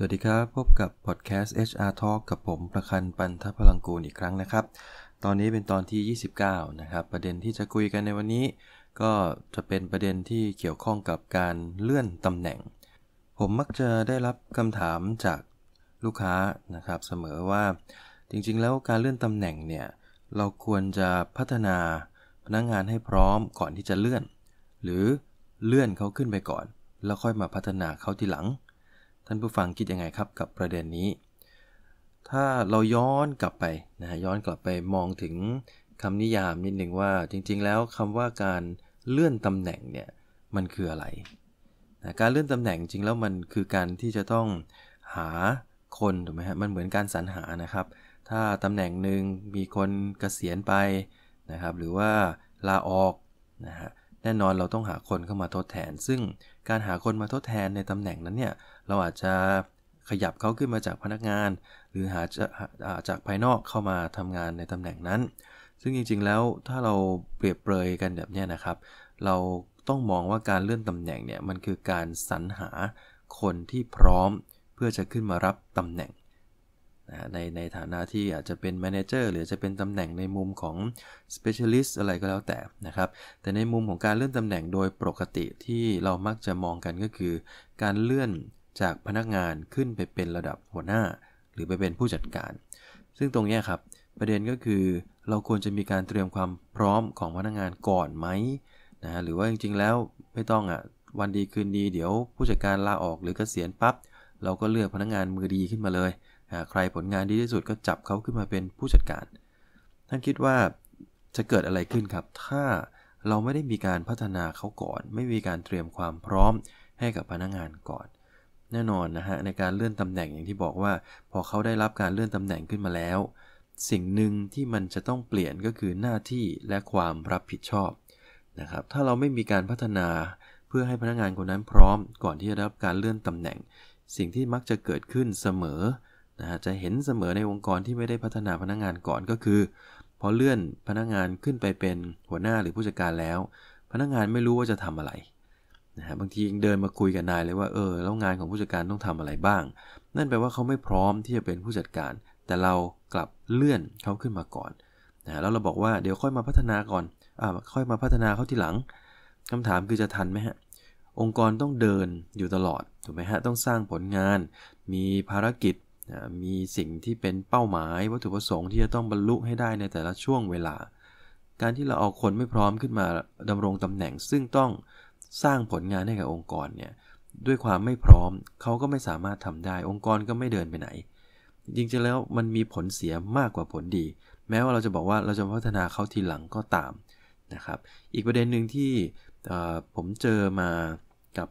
สวัสดีครับพบกับพอดแคสต์ HR Talk กับผมประคันปันทพลังกูลอีกครั้งนะครับ ตอนนี้เป็นตอนที่ 29นะครับประเด็นที่จะคุยกันในวันนี้ ก็จะเป็นประเด็นที่เกี่ยวข้องกับการเลื่อนตำแหน่ง ผมมักจะได้รับคำถามจากลูกค้านะครับเสมอว่าจริงๆแล้วการเลื่อนตำแหน่งเนี่ยเราควรจะพัฒนาพนักงงานให้พร้อมก่อนที่จะเลื่อน หรือเลื่อนเขาขึ้นไปก่อน แล้วค่อยมาพัฒนาเขาทีหลังท่านผู้ฟังคิดยังไงครับกับประเด็นนี้ ถ้าเราย้อนกลับไปนะฮะย้อนกลับไปมองถึงคำนิยามนิดหนึ่งว่าจริงๆแล้วคำว่าการเลื่อนตำแหน่งเนี่ยมันคืออะไรนะการเลื่อนตำแหน่งจริงแล้ว มันคือการที่จะต้องหาคนถูกไหมฮะมันเหมือนการสรรหานะครับ ถ้าตำแหน่งหนึ่งมีคนเกษียณไปนะครับหรือว่าลาออกนะฮะแน่นอนเราต้องหาคนเข้ามาทดแทน ซึ่งการหาคนมาทดแทนในตำแหน่งนั้นเนี่ยเราอาจจะขยับเขาขึ้นมาจากพนักงาน หรือหาะจากภายนอกเข้ามาทำงานในตำแหน่งนั้น ซึ่งจริงๆ แล้วถ้าเราเปรียบเปรยกันแบบนี้นะครับ เราต้องมองว่าการเลื่อนตำแหน่งเนี่ยมันคือการสรรหาคนที่พร้อม เพื่อจะขึ้นมารับตำแหน่งในในฐานะที่อาจจะเป็นแมเนเจอร์หรือจะเป็นตำแหน่งในมุมของสเปเชียลิสต์อะไรก็แล้วแต่นะครับ แต่ในมุมของการเลื่อนตำแหน่งโดยปกติที่เรามักจะมองกันก็คือ การเลื่อนจากพนักงานขึ้นไปเป็นระดับหัวหน้าหรือไปเป็นผู้จัดการ ซึ่งตรงนี้ครับประเด็นก็คือเราควรจะมีการเตรียมความพร้อมของพนักงานก่อนไหมนะหรือว่าจริงๆ แล้ว ไม่ต้องอ่ะวันดีคืนดีเดี๋ยวผู้จัดการลาออกหรือเกษียณปับ๊บเราก็เลือกพนักงานมือดีขึ้นมาเลยนะใครผลงานดีที่สุดก็จับเขาขึ้นมาเป็นผู้จัดการท่านคิดว่าจะเกิดอะไรขึ้นครับ ถ้าเราไม่ได้มีการพัฒนาเขาก่อน ไม่มีการเตรียมความพร้อม ให้กับพนักงานก่อนแน่นอนนะฮะในการเลื่อนตำแหน่งอย่างที่บอกว่า พอเขาได้รับการเลื่อนตำแหน่งขึ้นมาแล้ว สิ่งหนึ่งที่มันจะต้องเปลี่ยนก็คือหน้าที่และความรับผิดชอบนะครับถ้าเราไม่มีการพัฒนาเพื่อให้พนักงานคนนั้นพร้อมก่อนที่จะรับการเลื่อนตำแหน่ง สิ่งที่มักจะเกิดขึ้นเสมอนะฮะจะเห็นเสมอในองค์กรที่ไม่ได้พัฒนาพนักงานก่อนก็คือ พอเลื่อนพนักงานขึ้นไปเป็นหัวหน้าหรือผู้จัดการแล้ว พนักงานไม่รู้ว่าจะทำอะไรนะฮะบางทีเดินมาคุยกับนายเลยว่า เออแล้วงานของผู้จัดการต้องทำอะไรบ้าง นั่นแปลว่าเขาไม่พร้อมที่จะเป็นผู้จัดการ แต่เรากลับเลื่อนเขาขึ้นมาก่อนนะแล้วเราบอกว่าเดี๋ยวค่อยมาพัฒนาก่อนอ่าค่อยมาพัฒนาเขาทีหลัง คำถามคือจะทันไหมฮะ องค์กรต้องเดินอยู่ตลอดถูกไหมฮะ ต้องสร้างผลงาน มีภารกิจมีสิ่งที่เป็นเป้าหมาย วัตถุประสงค์ที่จะต้องบรรลุให้ได้ในแต่ละช่วงเวลา การที่เราเอาคนไม่พร้อมขึ้นมาดำรงตำแหน่งซึ่งต้องสร้างผลงานให้กับองค์กรเนี่ยด้วยความไม่พร้อมเขาก็ไม่สามารถทำได้องค์กรก็ไม่เดินไปไหนจริงๆแล้วมันมีผลเสียมากกว่าผลดี แม้ว่าเราจะบอกว่าเราจะพัฒนาเขาทีหลังก็ตามนะครับอีกประเด็นหนึ่งที่ผมเจอมากับ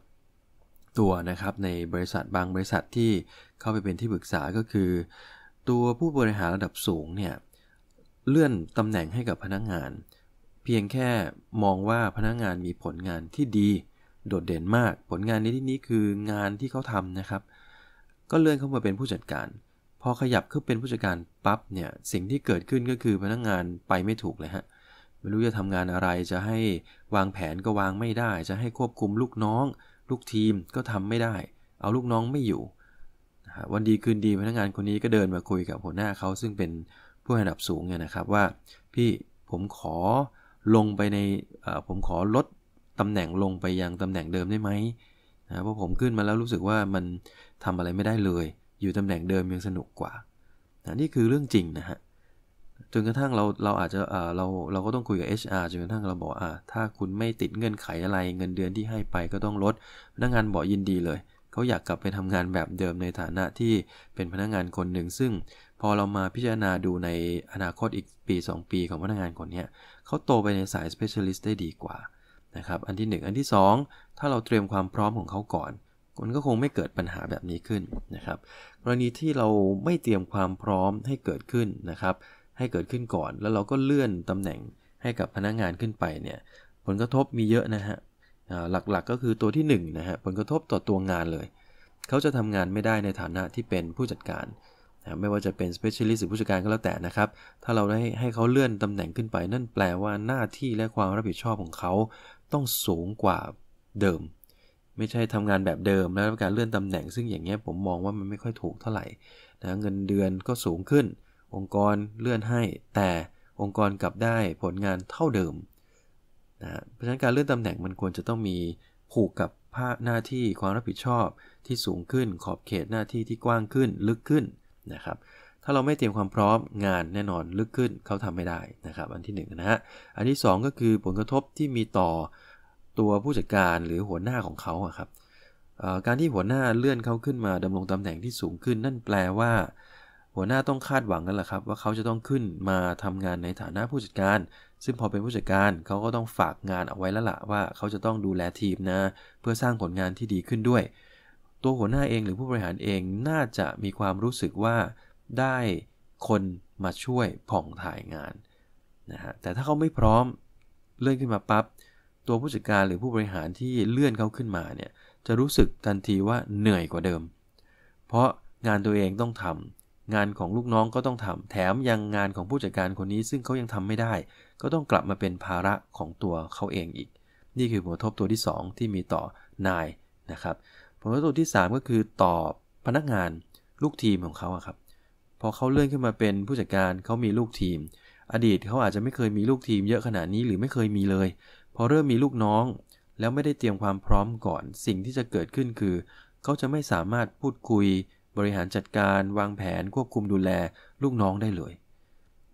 ตัวนะครับในบริษัทบางบริษัทที่เข้าไปเป็นที่ปรึกษาก็คือ ตัวผู้บริหารระดับสูงเนี่ยเลื่อนตำแหน่งให้กับพนักงงานพียงแค่มองว่าพนักงานมีผลงานที่ดี โดดเด่นมาก ผลงานในที่นี้คืองานที่เขาทำนะครับ ก็เลื่อนเข้ามาเป็นผู้จัดการ พอขยับขึ้นเป็นผู้จัดการปั๊บเนี่ยสิ่งที่เกิดขึ้นก็คือพนักงานไปไม่ถูกเลยฮะไม่รู้จะทำงานอะไรจะให้วางแผนก็วางไม่ได้ จะให้ควบคุมลูกน้อง ลูกทีมก็ทำไม่ได้ เอาลูกน้องไม่อยู่วันดีคืนดีพนักงานคนนี้ก็เดินมาคุยกับหัวหน้าเขา ซึ่งเป็นผู้ระดับสูงเนี่ยนะครับว่า พี่ผมขอลงไปในผมขอลดตำแหน่งลงไปยังตำแหน่งเดิมได้ไหมนะเพราะผมขึ้นมาแล้วรู้สึกว่ามันทำอะไรไม่ได้เลย อยู่ตำแหน่งเดิมยังสนุกกว่านะนี่คือเรื่องจริงนะฮะจนกระทั่งเราเราอาจจะเราเราก็ต้องคุยกับ HR จนกระทั่งเราบอกอ่าถ้าคุณไม่ติดเงื่อนไขอะไร เงินเดือนที่ให้ไปก็ต้องลดพนักงานบอกยินดีเลยเขาอยากกลับไปทำงานแบบเดิมในฐานะที่เป็นพนักงานคนหนึ่งซึ่งพอเรามาพิจารณาดูในอนาคตอีกปี2ปีของพนักงานคนนี้เขาโตไปในสาย specialist ได้ดีกว่านะครับ อันที่ 1 อันที่ 2 ถ้าเราเตรียมความพร้อมของเขาก่อน มันก็คงไม่เกิดปัญหาแบบนี้ขึ้นนะครับ กรณีที่เราไม่เตรียมความพร้อมให้เกิดขึ้นนะครับ ให้เกิดขึ้นก่อน แล้วเราก็เลื่อนตำแหน่งให้กับพนักงงานขึ้นไปเนี่ยผลกระทบมีเยอะนะฮะหลักๆกก็คือตัวที่1นนะฮะผลกระทบต่อตัวงานเลย เขาจะทำงานไม่ได้ในฐานะที่เป็นผู้จัดการไม่ว่าจะเป็น specialist หรือผู้จัดการก็แล้วแต่นะครับ ถ้าเราได้ให้เขาเลื่อนตำแหน่งขึ้นไป นั่นแปลว่าหน้าที่และความรับผิดชอบของเขา ต้องสูงกว่าเดิม ไม่ใช่ทำงานแบบเดิมแล้วการเลื่อนตำแหน่ง ซึ่งอย่างเงี้ยผมมองว่ามันไม่ค่อยถูกเท่าไหร่นะเงินเดือนก็สูงขึ้น องค์กรเลื่อนให้ แต่องค์กรกลับได้ผลงานเท่าเดิมนะเพราะฉะนั้นการเลื่อนตำแหน่งมันควรจะต้องมีผูกกับภาหน้าที่ ความรับผิดชอบ ที่สูงขึ้น ขอบเขตหน้าที่ที่กว้างขึ้นลึกขึ้นนะครับถ้าเราไม่เตรียมความพร้อมงานแน่นอนลึกขึ้น เขาทำไม่ได้นะครับอันที่1นนะฮะอันที่ 2 ก็คือผลกระทบที่มีต่อตัวผู้จัดการหรือหัวหน้าของเขาครับการที่หัวหน้าเลื่อนเขาขึ้นมาดำรงตำแหน่งที่สูงขึ้น นั่นแปลว่า หัวหน้าต้องคาดหวังกันแหละครับว่าเขาจะต้องขึ้นมาทำงานในฐานะผู้จัดการ ซึ่งพอเป็นผู้จัดการเขาก็ต้องฝากงานเอาไว้แล้วละว่าเขาจะต้องดูแลทีมนะเพื่อสร้างผลงานที่ดีขึ้นด้วยตัวหัวหน้าเองหรือผู้บริหารเองน่าจะมีความรู้สึกว่าได้คนมาช่วยผ่องถ่ายงานนะฮะแต่ถ้าเขาไม่พร้อมเลื่อนขึ้นมาปับ๊บตัวผู้จัดการหรือผู้บริหารที่เลื่อนเขาขึ้นมาเนี่ยจะรู้สึกทันทีว่าเหนื่อยกว่าเดิม เพราะงานตัวเองต้องทำ งานของลูกน้องก็ต้องทำแถมยังงานของผู้จัดการคนนี้ ซึ่งเขายังทำไม่ได้ ก็ต้องกลับมาเป็นภาระของตัวเขาเองอีก นี่คือผลกระทบตัวที่ 2 ที่มีต่อนายนะครับผลกระทบที่ 3 ก็คือตอบพนักงานลูกทีมของเขาครับพอเขาเลื่อนขึ้นมาเป็นผู้จัดการเขามีลูกทีม อดีตเขาอาจจะไม่เคยมีลูกทีม เยอะขนาดนี้หรือไม่เคยมีเลยพอเริ่มมีลูกน้อง แล้วไม่ได้เตรียมความพร้อมก่อนสิ่งที่จะเกิดขึ้นคือเขาจะไม่สามารถพูดคุยบริหารจัดการวางแผนควบคุมดูแลลูกน้องได้เลย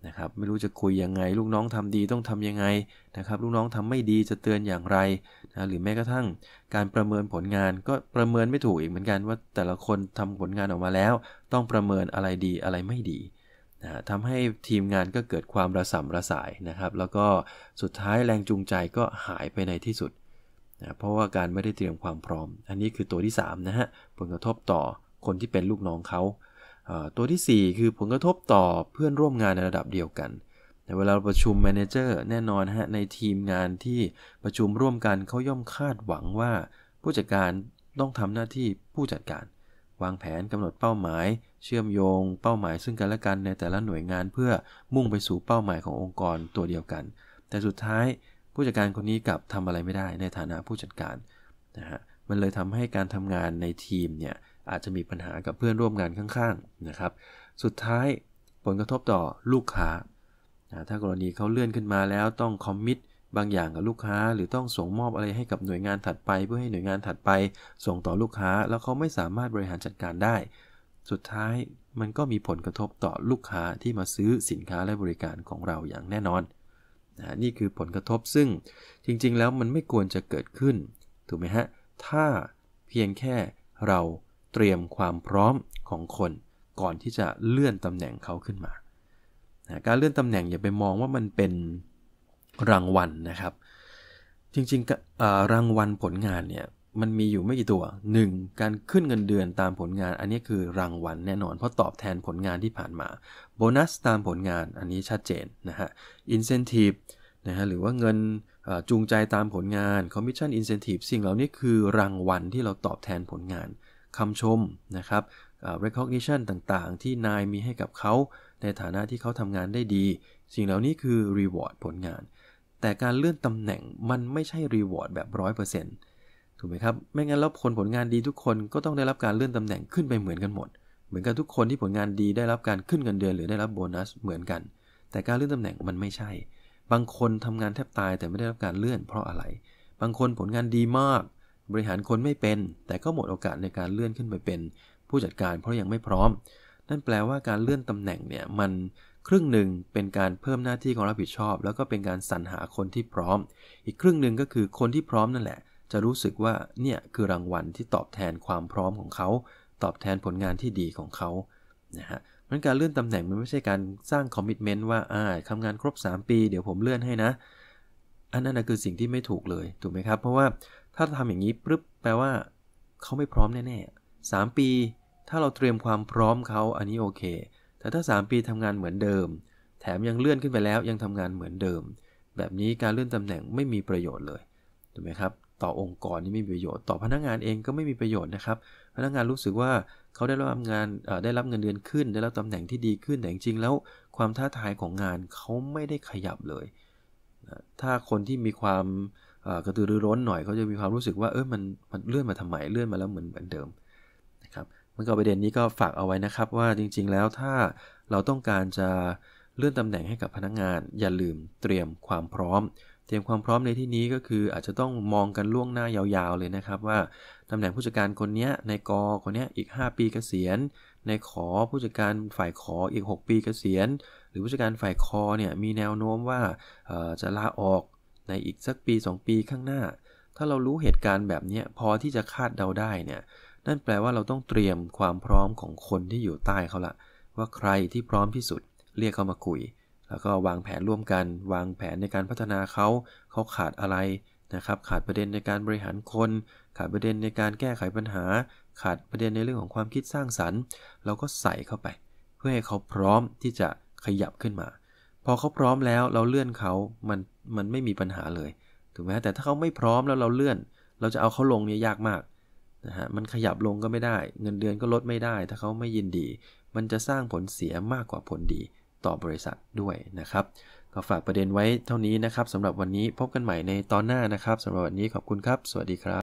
นะครับไม่รู้จะคุยยังไง ลูกน้องทำดีต้องทํำยังไงนะครับลูกน้องทำไม่ดีจะเตือนอย่างไรนะหรือแม้กระทั่งการประเมินผลงานก็ประเมินไม่ถูกอีกเหมือนกันว่าแต่ละคนทำผลงานออกมาแล้ว ต้องประเมินอะไรดีอะไรไม่ดีนะทำให้ทีมงานก็เกิดความระสำระสายนะครับแล้วก็สุดท้ายแรงจูงใจก็หายไปในที่สุดนะเพราะว่าการไม่ได้เตรียมความพร้อม อันนี้คือตัวที่3นะฮะผลกระทบต่อคนที่เป็นลูกน้องเขาตัวที่ 4 คือผลกระทบต่อเพื่อนร่วมงานในระดับเดียวกันในเวลาประชุมแมเนเจอร์แน่นอนฮะ ในทีมงานที่ประชุมร่วมกันเขาย่อมคาดหวังว่า ผู้จัดการต้องทำหน้าที่ผู้จัดการ วางแผนกำหนดเป้าหมาย เชื่อมโยงเป้าหมายซึ่งกันและกันในแต่ละหน่วยงานเพื่อมุ่งไปสู่เป้าหมายขององค์กรตัวเดียวกัน แต่สุดท้ายผู้จัดการคนนี้กลับทำอะไรไม่ได้ในฐานะผู้จัดการนะฮะมันเลยทำให้การทำงานในทีมเนี่ยอาจจะมีปัญหากับเพื่อนร่วมงานข้างๆนะครับ สุดท้ายผลกระทบต่อลูกค้า ถ้ากรณีเขาเลื่อนขึ้นมาแล้วต้องคอมมิตบางอย่างกับลูกค้า หรือต้องส่งมอบอะไรให้กับหน่วยงานถัดไป เพื่อให้หน่วยงานถัดไป ส่งต่อลูกค้าแล้วเขาไม่สามารถบริหารจัดการได้ สุดท้ายมันก็มีผลกระทบต่อลูกค้าที่มาซื้อสินค้าและบริการของเราอย่างแน่นอนนะนี่คือผลกระทบซึ่งจริงๆแล้วมันไม่ควรจะเกิดขึ้น ถูกไหมฮะ ถ้าเพียงแค่เราเตรียมความพร้อมของคนก่อนที่จะเลื่อนตำแหน่งเขาขึ้นมานะการเลื่อนตำแหน่งอย่าไปมองว่ามันเป็นรางวัลนนะครับ จริงๆ รางวัลผลงานเนี่ยมันมีอยู่ไม่กี่ตัว 1. การขึ้นเงินเดือนตามผลงานอันนี้คือรางวัลแน่นอนเพราะตอบแทนผลงานที่ผ่านมา โบนัสตามผลงาน อันนี้ชัดเจนนะฮะอินเซนティブนะฮะ หรือว่าเงินจูงใจตามผลงานคอมมิชชั่นอินเซนティブสิ่งเหล่านี้คือรางวัลที่เราตอบแทนผลงานคำชมนะครับ recognition ต่างๆ ที่นายมีให้กับเขา ในฐานะที่เขาทำงานได้ดี สิ่งเหล่านี้คือ reward ผลงาน แต่การเลื่อนตำแหน่งมันไม่ใช่ reward แบบ 100%ถูกไหมครับไม่งั้นแล้วคนผลงานดีทุกคนก็ต้องได้รับการเลื่อนตำแหน่งขึ้นไปเหมือนกันหมด เหมือนกันทุกคนที่ผลงานดีได้รับการขึ้นเงินเดือนหรือได้รับโบนัส เหมือนกัน แต่การเลื่อนตำแหน่งมันไม่ใช่ บางคนทำงานแทบตายแต่ไม่ได้รับการเลื่อน เพราะอะไร บางคนผลงานดีมากบริหารคนไม่เป็น แต่ก็หมดโอกาสในการเลื่อนขึ้นไปเป็น ผู้จัดการเพราะยังไม่พร้อม นั่นแปลว่าการเลื่อนตำแหน่งเนี่ยมันครึ่งหนึ่งเป็นการเพิ่มหน้าที่ของรับผิดชอบ แล้วก็เป็นการสรรหาคนที่พร้อม อีกครึ่งหนึ่งก็คือคนที่พร้อมนั่นแหละ จะรู้สึกว่าเนี่ย คือรางวัลที่ตอบแทนความพร้อมของเขา ตอบแทนผลงานที่ดีของเขานะฮะมันการเลื่อนตำแหน่งมันไม่ใช่การสร้างคอมมิชเมนต์ว่าอ่าทำงานครบ3ปี เดี๋ยวผมเลื่อนให้นะ อันนั้นคือสิ่งที่ไม่ถูกเลยถูกไหมครับเพราะว่าถ้าทำอย่างนี้ปุ๊บแปลว่าเขาไม่พร้อมแน่ๆสามปีถ้าเราเตรียมความพร้อมเขาอันนี้โอเค แต่ถ้า 3 ปีทำงานเหมือนเดิม แถมยังเลื่อนขึ้นไปแล้วยังทำงานเหมือนเดิม แบบนี้การเลื่อนตำแหน่งไม่มีประโยชน์เลยถูกไหมครับต่อองค์กรนี่ไม่มีประโยชน์ต่อพนักงานเองก็ไม่มีประโยชน์นะครับพนักงานรู้สึกว่าเขาได้รับงานได้รับเงินเดือนขึ้นได้รับตำแหน่งที่ดีขึ้นแต่จริงๆแล้วความท้าทายของงานเขาไม่ได้ขยับเลย ถ้าคนที่มีความกระตือรือร้นหน่อยเขาจะมีความรู้สึกว่า เออมันมันเลื่อนมาทำไมเลื่อนมาแล้วเหมือนเหมือนเดิมนะครับมันก็ประเด็นนี้ก็ฝากเอาไว้นะครับว่าจริง ๆแล้วถ้าเราต้องการจะเลื่อนตำแหน่งให้กับพนักงงานอย่าลืมเตรียมความพร้อม เตรียมความพร้อมในที่นี้ก็คืออาจจะต้องมองกันล่วงหน้ายาวๆเลยนะครับ ว่าตำแหน่งผู้จัดการคนนี้ในกอคนนี้อีก 5 ปีเกษียณ ในขอผู้จัดการฝ่ายขออีก 6 ปีเกษียณ หรือผู้จัดการฝ่ายคอเนี่ยมีแนวโน้มว่าจะลาออกในอีกสักปี 2 ปีข้างหน้า ถ้าเรารู้เหตุการณ์แบบนี้พอที่จะคาดเดาได้เนี่ยนั่นแปลว่าเราต้องเตรียมความพร้อมของคนที่อยู่ใต้เขาละว่าใครที่พร้อมที่สุด เรียกเขามาคุย แล้วก็วางแผนร่วมกัน วางแผนในการพัฒนาเขาเขาขาดอะไรนะครับขาดประเด็นในการบริหารคน ขาดประเด็นในการแก้ไขปัญหา ขาดประเด็นในเรื่องของความคิดสร้างสรรค์ เราก็ใส่เข้าไป เพื่อให้เขาพร้อมที่จะขยับขึ้นมาพอเขาพร้อมแล้วเราเลื่อนเขามันมันไม่มีปัญหาเลยถูกไหมแต่ถ้าเขาไม่พร้อมแล้วเราเลื่อน เราจะเอาเขาลงเนี่ยยากมากนะฮะมันขยับลงก็ไม่ได้ เงินเดือนก็ลดไม่ได้ ถ้าเขาไม่ยินดี มันจะสร้างผลเสียมากกว่าผลดีต่อบริษัทด้วยนะครับก็ฝากประเด็นไว้เท่านี้นะครับสำหรับวันนี้พบกันใหม่ในตอนหน้านะครับสำหรับวันนี้ขอบคุณครับ สวัสดีครับ